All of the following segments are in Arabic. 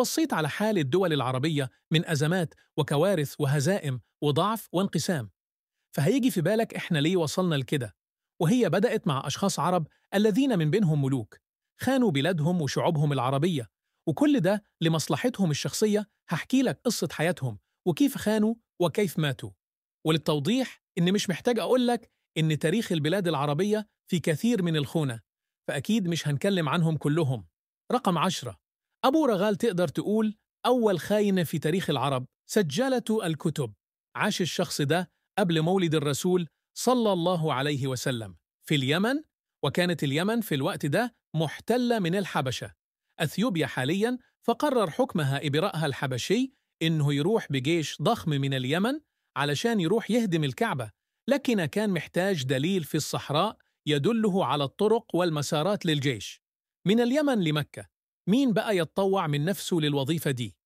بصيت على حال الدول العربية من أزمات وكوارث وهزائم وضعف وانقسام فهيجي في بالك إحنا ليه وصلنا لكده وهي بدأت مع أشخاص عرب الذين من بينهم ملوك خانوا بلادهم وشعوبهم العربية وكل ده لمصلحتهم الشخصية هحكي لك قصة حياتهم وكيف خانوا وكيف ماتوا وللتوضيح إن مش محتاج أقول لك إن تاريخ البلاد العربية في كثير من الخونة فأكيد مش هنكلم عنهم كلهم رقم عشرة أبو رغال تقدر تقول أول خاينة في تاريخ العرب سجالة الكتب عاش الشخص ده قبل مولد الرسول صلى الله عليه وسلم في اليمن وكانت اليمن في الوقت ده محتلة من الحبشة أثيوبيا حاليا فقرر حكمها إبراءها الحبشي إنه يروح بجيش ضخم من اليمن علشان يروح يهدم الكعبة لكن كان محتاج دليل في الصحراء يدله على الطرق والمسارات للجيش من اليمن لمكة مين بقى يتطوع من نفسه للوظيفة دي؟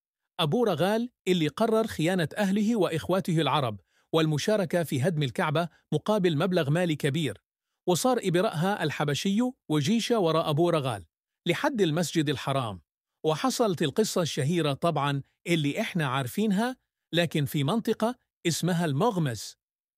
أبو رغال اللي قرر خيانة أهله وإخواته العرب والمشاركة في هدم الكعبة مقابل مبلغ مالي كبير وصار إبرأها الحبشي وجيش وراء أبو رغال لحد المسجد الحرام وحصلت القصة الشهيرة طبعا اللي إحنا عارفينها لكن في منطقة اسمها المغمس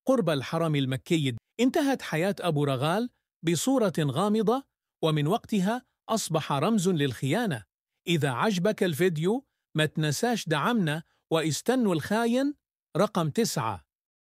قرب الحرم المكي انتهت حياة أبو رغال بصورة غامضة ومن وقتها أصبح رمز للخيانة إذا عجبك الفيديو ما تنساش دعمنا واستنوا الخاين رقم تسعة